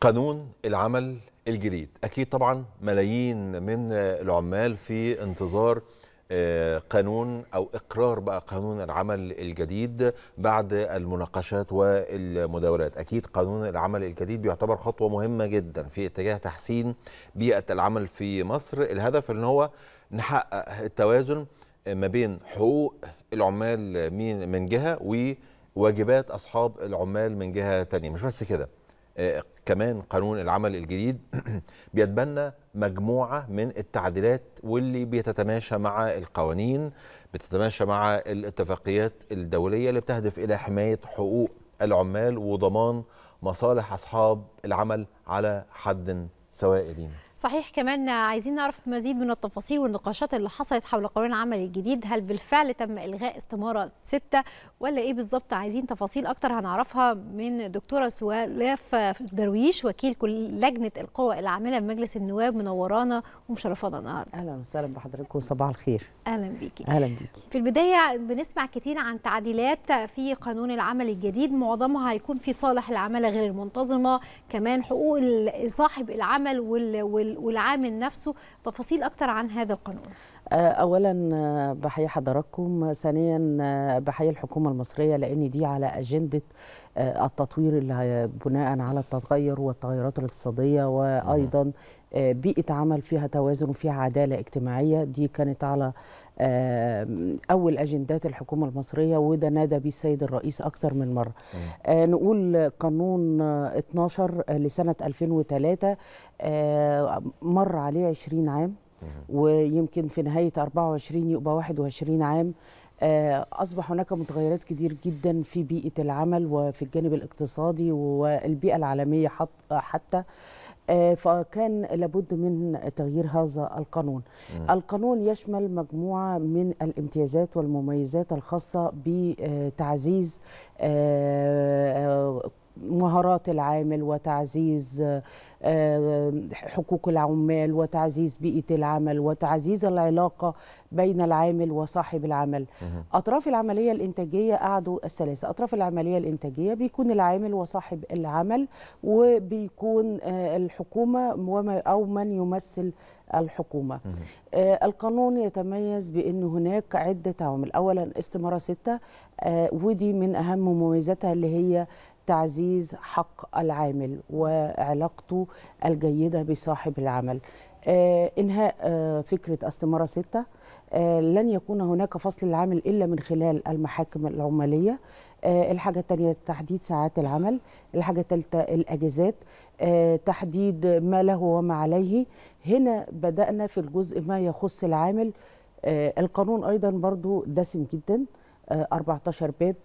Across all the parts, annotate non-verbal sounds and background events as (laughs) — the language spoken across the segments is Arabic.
قانون العمل الجديد اكيد طبعا ملايين من العمال في انتظار آه، قانون او اقرار بقى قانون العمل الجديد بعد المناقشات والمداولات اكيد قانون العمل الجديد بيعتبر خطوه مهمه جدا في اتجاه تحسين بيئه العمل في مصر الهدف ان هو نحقق التوازن ما بين حقوق العمال من جهه وواجبات اصحاب العمال من جهه تانية مش بس كده آه، كمان قانون العمل الجديد (clears throat) بيتبنى مجموعة من التعديلات واللي بتتماشى مع القوانين بتتماشى مع الاتفاقيات الدولية اللي بتهدف إلى حماية حقوق العمال وضمان مصالح أصحاب العمل على حد سواء دين صحيح كمان عايزين نعرف مزيد من التفاصيل والنقاشات اللي حصلت حول قانون العمل الجديد هل بالفعل تم إلغاء استمارة ستة ولا إيه بالظبط عايزين تفاصيل أكتر هنعرفها من دكتورة سوالاف درويش وكيل كل لجنة القوى العاملة بمجلس النواب منورانا ومشرفانا النهارده أهلا وسهلا بحضرتك صباح الخير أهلا بيكي أهلا بيكي في البداية بنسمع كتير عن تعديلات في قانون العمل الجديد معظمها هيكون في صالح العمالة غير المنتظمة كمان حقوق صاحب العمل وال والعامل نفسه تفاصيل اكتر عن هذا القانون آه، اولا آه، بحيي حضراتكم ثانيا آه، بحيي الحكومه المصريه لان دي على اجنده التطوير اللي بناء على التغير والتغيرات الاقتصاديه وايضا بيئه عمل فيها توازن وفيها عداله اجتماعيه دي كانت على اول اجندات الحكومه المصريه وده نادى بيه السيد الرئيس اكثر من مره نقول قانون 12 لسنه 2003 مر عليه 20 عام ويمكن في نهايه 24 يبقى 21 عام آه، أصبح هناك متغيرات كتير جدا في بيئة العمل وفي الجانب الاقتصادي والبيئة العالمية حتى آه، فكان لابد من تغيير هذا القانون القانون يشمل مجموعة من الامتيازات والمميزات الخاصة بتعزيز آه، مهارات العامل وتعزيز آه، حقوق العمال وتعزيز بيئة العمل وتعزيز العلاقة بين العامل وصاحب العمل أطراف العملية الإنتاجية قعدوا الثلاثة أطراف العملية الإنتاجية بيكون العامل وصاحب العمل وبيكون آه، الحكومة أو من يمثل الحكومة آه، القانون يتميز بأن هناك عدة عوامل أولا استمارة ستة ودي من أهم مميزاتها اللي هي تعزيز حق العامل وعلاقته الجيدة بصاحب العمل آه، إنهاء آه، فكرة استمارة ستة آه، لن يكون هناك فصل العمل إلا من خلال المحاكم العمالية الحاجة الثانية تحديد ساعات العمل الحاجة الثالثة الأجازات تحديد ما له وما عليه هنا بدأنا في الجزء ما يخص العامل القانون أيضا برضو دسم جداً 14 باب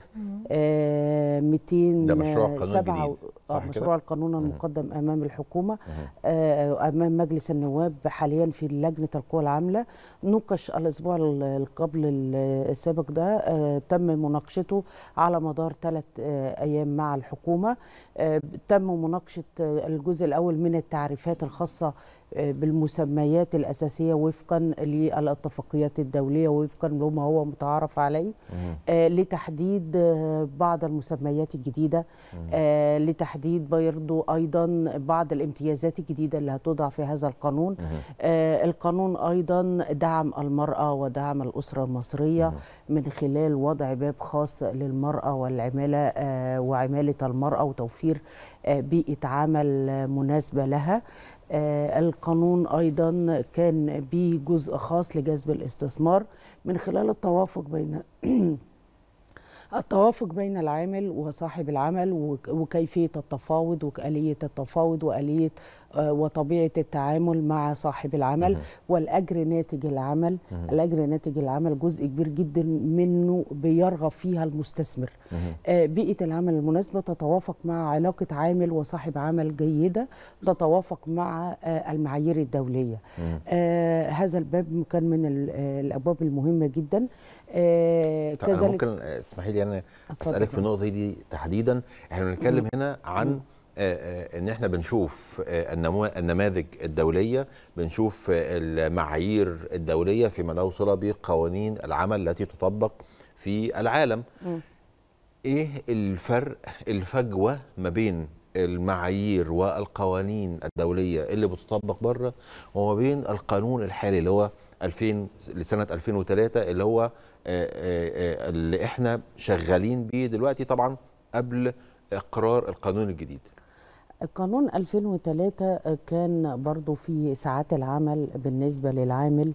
200 ده مشروع قانون جديد صح آه، مشروع القانون المقدم مم. امام الحكومه آه، امام مجلس النواب حاليا في لجنه القوى العامله نوقش الاسبوع قبل السابق ده آه، تم مناقشته على مدار ثلاث ايام مع الحكومه تم مناقشه الجزء الاول من التعريفات الخاصه بالمسميات الاساسيه وفقا للاتفاقيات الدوليه وفقا لما هو متعارف عليه آه، لتحديد آه، بعض المسميات الجديده آه، لتحديد برضو ايضا بعض الامتيازات الجديده اللي هتوضع في هذا القانون القانون ايضا دعم المراه ودعم الاسره المصريه من خلال وضع باب خاص للمراه والعماله وعماله المراه وتوفير بيئه عمل مناسبه لها آه، القانون أيضا كان بجزء جزء خاص لجذب الاستثمار من خلال التوافق بين (clears throat) التوافق بين العامل وصاحب العمل وكيفيه التفاوض واليه التفاوض واليه آه، وطبيعه التعامل مع صاحب العمل والاجر ناتج العمل الاجر ناتج العمل جزء كبير جدا منه بيرغب فيها المستثمر آه، بيئه العمل المناسبه تتوافق مع علاقه عامل وصاحب عمل جيده تتوافق مع آه، المعايير الدوليه هذا الباب كان من الابواب المهمه جدا طيب، كذلك ممكن اسمحي لي خلينا يعني اسالك في النقطه دي تحديدا احنا بنتكلم هنا عن آه، آه، ان احنا بنشوف آه، النماذج الدوليه بنشوف المعايير الدوليه فيما له صلة بقوانين العمل التي تطبق في العالم ايه الفرق الفجوه ما بين المعايير والقوانين الدوليه اللي بتطبق بره وما بين القانون الحالي اللي هو 2000 لسنه 2003 اللي هو آه، آه، آه، اللي احنا شغالين بيه دلوقتي طبعا قبل اقرار القانون الجديد القانون 2003 كان برضو في ساعات العمل بالنسبة للعامل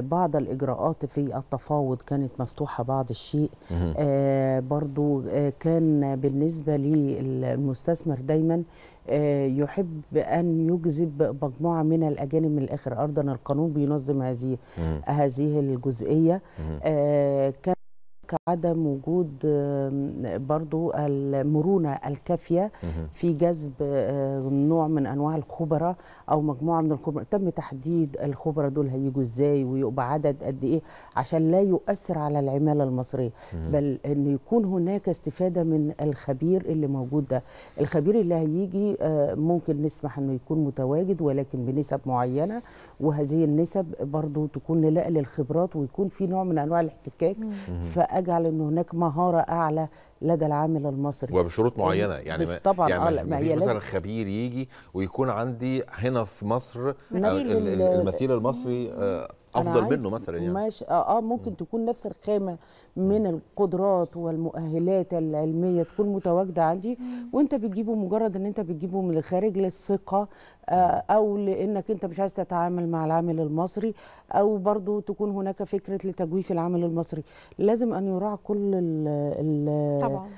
بعض الإجراءات في التفاوض كانت مفتوحة بعض الشيء آه برضو كان بالنسبة للمستثمر دايما آه، يحب ان يجذب مجموعه من الاجانب من الاخر ارضا القانون بينظم هذه مم. هذه الجزئيه آه، كان عدم وجود برضو المرونة الكافية في جذب نوع من أنواع الخبراء أو مجموعة من الخبراء تم تحديد الخبراء دول هيجوا إزاي ويبقى عدد قد إيه عشان لا يؤثر على العمالة المصرية بل أن يكون هناك استفادة من الخبير اللي موجود ده الخبير اللي هيجي آه، ممكن نسمح أنه يكون متواجد ولكن بنسب معينة وهذه النسب برضو تكون نلاقي للخبرات ويكون في نوع من أنواع الاحتكاك فأجل يجعل ان هناك مهاره اعلى لدى العامل المصري وبشروط يعني معينه يعني بس طبعا يعني ما هي مثلا خبير يجي ويكون عندي هنا في مصر المثيل المصري آه، افضل منه مثلا يعني ماشي اه, آه ممكن م. تكون نفس الخامه من القدرات والمؤهلات العلميه تكون متواجده عندي وانت بتجيبه مجرد ان انت بتجيبه من الخارج للثقه آه او لانك انت مش عايز تتعامل مع العامل المصري او برضو تكون هناك فكره لتجويف العامل المصري لازم ان يراعى كل الـ الـ طبعا.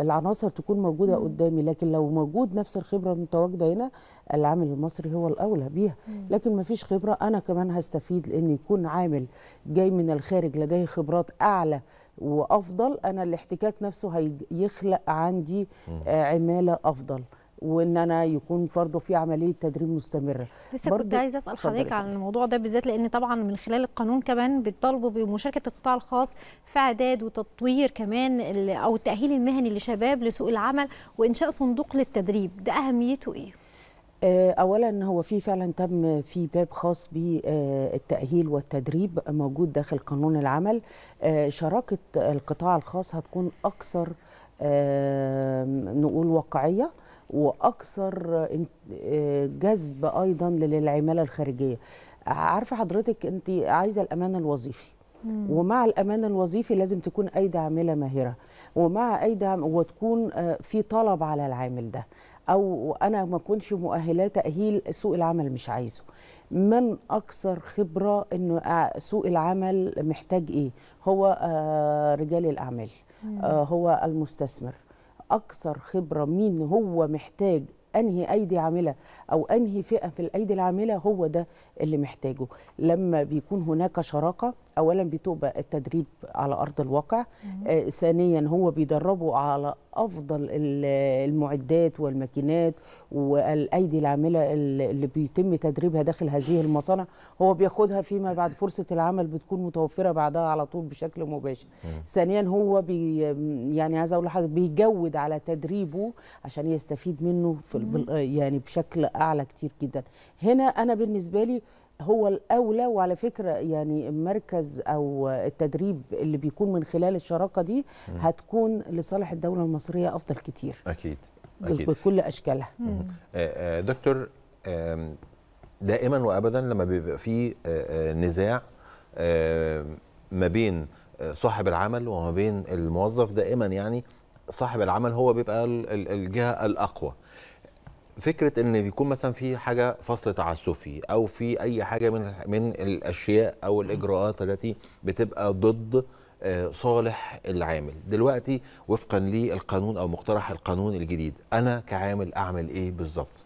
العناصر تكون موجوده قدامي لكن لو موجود نفس الخبره المتواجده هنا العامل المصري هو الاولى بيها لكن ما فيش خبره انا كمان هستفيد لان يكون عامل جاي من الخارج لديه خبرات اعلى وافضل انا الاحتكاك نفسه هيخلق عندي آه، عماله افضل وان انا يكون فرضه في عمليه تدريب مستمره لسه كنت عايزه اسال حضرتك عن الموضوع ده بالذات لان طبعا من خلال القانون كمان بيطالبوا بمشاركه القطاع الخاص في اعداد وتطوير كمان او التاهيل المهني لشباب لسوق العمل وانشاء صندوق للتدريب ده اهميته ايه آه، اولا هو في فعلا تم في باب خاص بالتاهيل والتدريب موجود داخل قانون العمل آه، شراكه القطاع الخاص هتكون اكثر آه، نقول واقعيه واكثر جذب ايضا للعماله الخارجيه عارفه حضرتك انت عايزه الامان الوظيفي ومع الامان الوظيفي لازم تكون ايدي عامله ماهره ومع ايدي وتكون في طلب على العامل ده او انا ما اكونش مؤهلاه تاهيل سوق العمل مش عايزه من اكثر خبره انه سوق العمل محتاج ايه هو آه، رجال الاعمال آه، هو المستثمر اكثر خبره مين هو محتاج انهي ايدي عامله او انهي فئه في الايدي العامله هو ده اللي محتاجه لما بيكون هناك شراكه اولا بتبقى التدريب على ارض الواقع آه ثانيا هو بيدربه على افضل المعدات والماكينات والايدي العامله اللي بيتم تدريبها داخل هذه المصانع هو بياخدها فيما بعد (laughs) فرصه العمل بتكون متوفره بعدها على طول بشكل مباشر ثانيا هو بي يعني عايز اقول لحضرتك بيجود على تدريبه عشان يستفيد منه في آه، يعني بشكل اعلى كتير جدا هنا انا بالنسبه لي هو الاولى وعلى فكره يعني مركز او التدريب اللي بيكون من خلال الشراكه دي هتكون لصالح الدوله المصريه افضل كتير اكيد أكيد. بكل اشكالها آه، آه، دكتور دائما وابدا لما بيبقى في نزاع ما بين صاحب العمل وما بين الموظف دائما يعني صاحب العمل هو بيبقى الجهه الاقوى فكره ان بيكون مثلا في حاجه فصل تعسفي او في اي حاجه من من الاشياء او الاجراءات التي بتبقى ضد آه، صالح العامل دلوقتي وفقا للقانون او مقترح القانون الجديد انا كعامل اعمل ايه بالظبط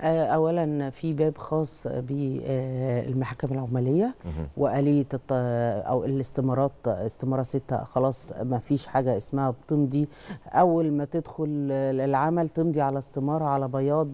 آه، اولا في باب خاص بالمحاكم العماليه واليه او الاستمارات استماره سته خلاص ما فيش حاجه اسمها بتمضي اول ما تدخل العمل تمضي على استماره على بياض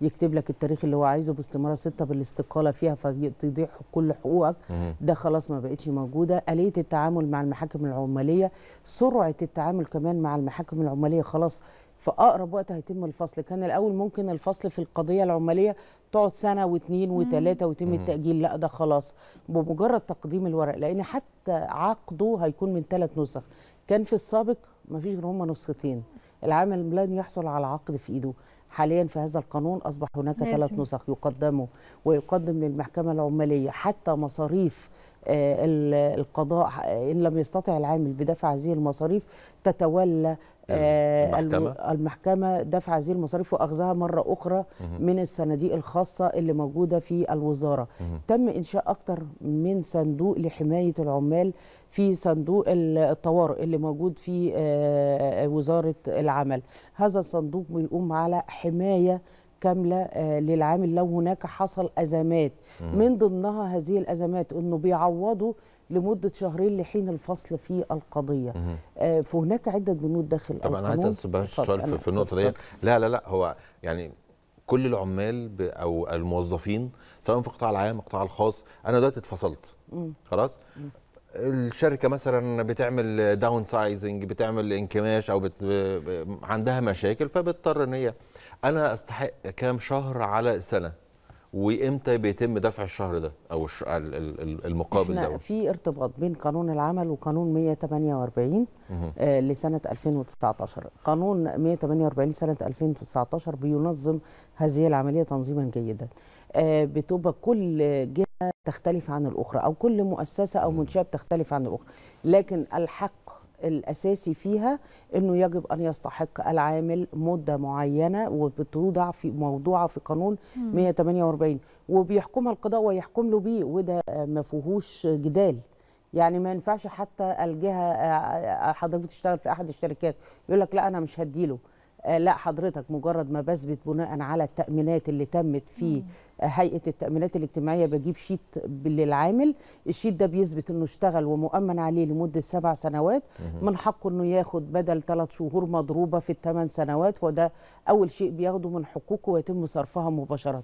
يكتب لك التاريخ اللي هو عايزه باستماره سته بالاستقاله فيها فتضيع كل حقوقك ده خلاص ما بقتش موجوده اليه التعامل مع المحاكم العماليه سرعه التعامل كمان مع المحاكم العماليه خلاص في اقرب وقت هيتم الفصل كان الاول ممكن الفصل في القضيه العماليه تقعد سنه واثنين وثلاثه ويتم التاجيل لا ده خلاص بمجرد تقديم الورق لان حتى عقده هيكون من ثلاث نسخ كان في السابق ما فيش غير هما نسختين العامل لن يحصل على عقد في ايده حاليا في هذا القانون اصبح هناك ثلاث نسخ يقدموا ويقدم للمحكمه العماليه حتى مصاريف آه، القضاء آه، إن لم يستطع العامل بدفع هذه المصاريف تتولى آه، المحكمة. المحكمة دفع هذه المصاريف وأخذها مرة أخرى من الصناديق الخاصة اللي موجودة في الوزارة تم إنشاء اكثر من صندوق لحماية العمال في صندوق الطوارئ اللي موجود في وزارة العمل هذا الصندوق بيقوم على حماية كامله آه، للعامل لو هناك حصل ازمات من ضمنها هذه الازمات انه بيعوضوا لمده شهرين لحين الفصل في القضيه آه، فهناك عده بنود داخل طبعا انا عايز اسال سؤال في النقطه دي لا لا لا هو يعني كل العمال او الموظفين سواء في القطاع العام القطاع الخاص انا دلوقتي اتفصلت خلاص الشركه مثلا بتعمل داون سايزنج بتعمل انكماش او بت... عندها مشاكل فبتضطر ان هي انا استحق كام شهر على السنه وامتى بيتم دفع الشهر ده او المقابل ده في ارتباط بين قانون العمل وقانون 148 آه لسنه 2019 قانون 148 سنه 2019 بينظم هذه العمليه تنظيما جيدا آه بتبقى كل جهه تختلف عن الاخرى او كل مؤسسه او منشاه بتختلف عن الاخرى لكن الحق الأساسي فيها أنه يجب أن يستحق العامل مدة معينة وبتوضع في موضوعة في قانون 148 وبيحكمها القضاء ويحكم له بيه وده ما فيهوش جدال يعني ما ينفعش حتى الجهة آه، حضرتك بتشتغل في أحد الشركات يقول لك لا أنا مش هديله آه، لا حضرتك مجرد ما بثبت بناء على التأمينات اللي تمت في هيئه التامينات الاجتماعيه بجيب شيت للعامل الشيت ده بيثبت انه اشتغل ومؤمن عليه لمده سبع سنوات من حقه انه ياخد بدل ثلاث شهور مضروبه في الثمان سنوات وده اول شيء بياخده من حقوقه ويتم صرفها مباشره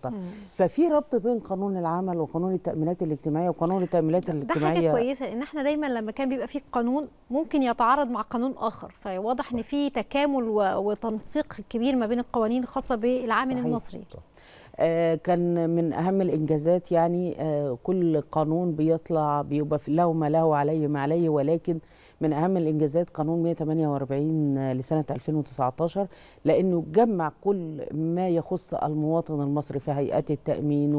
ففي ربط بين قانون العمل وقانون التامينات الاجتماعيه وقانون التامينات الاجتماعيه ده حاجه كويسه ان احنا دايما لما كان بيبقى في قانون ممكن يتعارض مع قانون اخر فواضح ان في تكامل وتنسيق كبير ما بين القوانين الخاصه بالعامل المصري صح. آه، كان من اهم الانجازات يعني آه، كل قانون بيطلع بيبقى له ما له عليه ما عليه ولكن من اهم الانجازات قانون 148 لسنه 2019 لانه جمع كل ما يخص المواطن المصري في هيئات التامين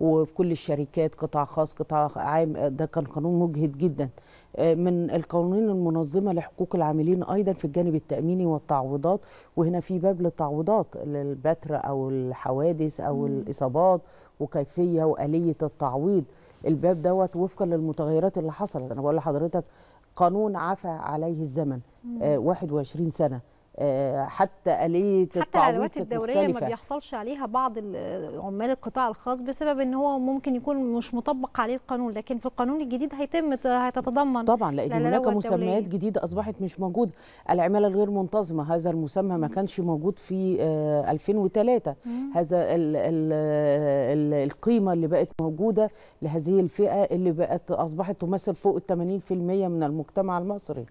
وفي كل الشركات قطاع خاص قطاع عام آه، ده كان قانون مجهد جدا من القوانين المنظمه لحقوق العاملين ايضا في الجانب التاميني والتعويضات وهنا في باب للتعويضات للبتر او الحوادث او مم. الاصابات وكيفيه واليه التعويض الباب دوت وفقا للمتغيرات اللي حصلت انا بقول لحضرتك قانون عفى عليه الزمن مم. 21 آه، سنه آه، حتى آلية التعويض كانت الدورية ما بيحصلش عليها بعض عمال القطاع الخاص بسبب ان هو ممكن يكون مش مطبق عليه القانون لكن في القانون الجديد هيتم هيتتضمن طبعا لان هناك مسميات جديده اصبحت مش موجوده العماله الغير منتظمه هذا المسمى ما كانش موجود في 2003 آه، هذا الـ الـ الـ القيمه اللي بقت موجوده لهذه الفئه اللي بقت اصبحت تمثل فوق ال 80% من المجتمع المصري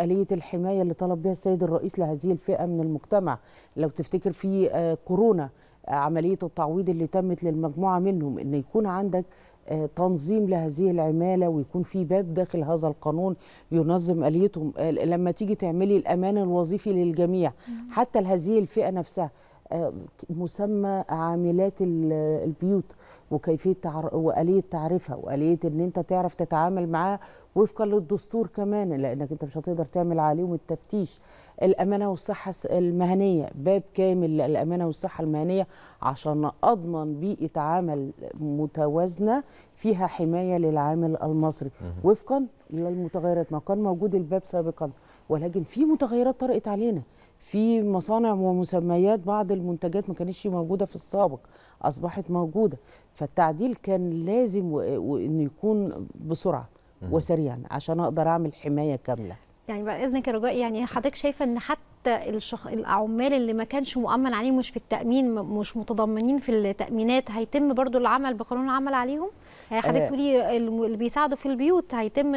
آلية الحمايه اللي طلب بها السيد الرئيس هذه الفئه من المجتمع لو تفتكر في آه، كورونا آه، عمليه التعويض اللي تمت للمجموعه منهم ان يكون عندك آه، تنظيم لهذه العمالة ويكون في باب داخل هذا القانون ينظم آليتهم لما تيجي تعملي الأمان الوظيفي للجميع حتى لهذه الفئة نفسها آه، مسمى عاملات البيوت وكيفيه واليه تعريفها واليه ان انت تعرف تتعامل معاه وفقا للدستور كمان لانك انت مش هتقدر تعمل عليهم التفتيش الامانه والصحه المهنيه باب كامل للامانه والصحه المهنيه عشان اضمن بيئه عمل متوازنه فيها حمايه للعامل المصري وفقا للمتغيرات ما كان موجود الباب سابقا ولكن في متغيرات طرقت علينا في مصانع ومسميات بعض المنتجات ما كانتش موجوده في السابق اصبحت موجوده فالتعديل كان لازم وانه يكون بسرعه وسريعا عشان اقدر اعمل حمايه كامله يعني بعد اذنك يا رجاء يعني حضرتك شايفه ان حتى الشخ... العمال اللي ما كانش مؤمن عليهم مش في التامين مش متضمنين في التامينات هيتم برضو العمل بقانون العمل عليهم حضرتك بتقولي اللي بيساعدوا في البيوت هيتم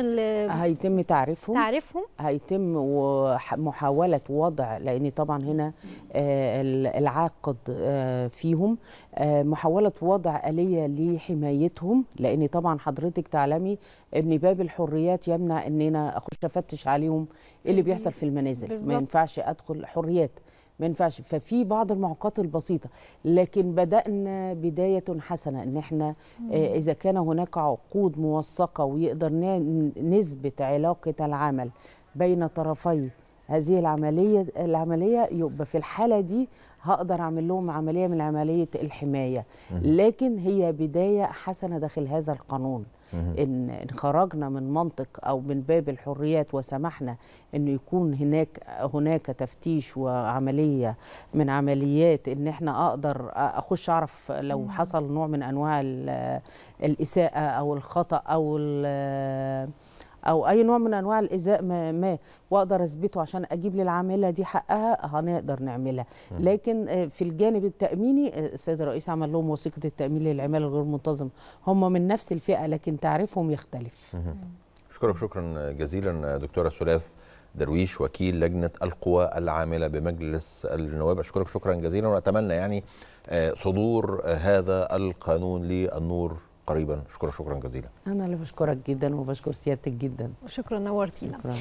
هيتم تعريفهم تعريفهم هيتم محاوله وضع لان طبعا هنا آه، العاقد آه، فيهم آه، محاوله وضع اليه لحمايتهم لان طبعا حضرتك تعلمي ان باب الحريات يمنع ان انا اخش افتش عليهم اللي بيحصل في المنازل بالزبط. ما ينفعش ادخل حريات ما ينفعش ففي بعض المعوقات البسيطه لكن بدانا بدايه حسنه ان احنا آه، اذا كان هناك عقود موثقه ويقدر نثبت علاقه العمل بين طرفي هذه العمليه العمليه يبقى في الحاله دي هقدر اعمل لهم عمليه من عمليه الحمايه لكن هي بدايه حسنه داخل هذا القانون ان ان خرجنا من منطق او من باب الحريات وسمحنا ان يكون هناك هناك تفتيش وعمليه من عمليات ان احنا اقدر اخش اعرف لو حصل نوع من انواع الاساءه او الخطا او او اي نوع من انواع الايذاء ما, ما واقدر اثبته عشان اجيب للعامله دي حقها هنقدر نعملها لكن آه، في الجانب التاميني آه، السيد الرئيس عمل لهم وثيقه التامين للعماله الغير منتظم هم من نفس الفئه لكن تعريفهم يختلف اشكرك شكرا جزيلا دكتوره سلاف درويش وكيل لجنه القوى العامله بمجلس النواب اشكرك شكرا جزيلا واتمنى يعني آه، صدور هذا القانون للنور قريبا اشكرك شكرا جزيلا انا اللي بشكرك جدا وبشكر سيادتك جدا وشكرا نورتينا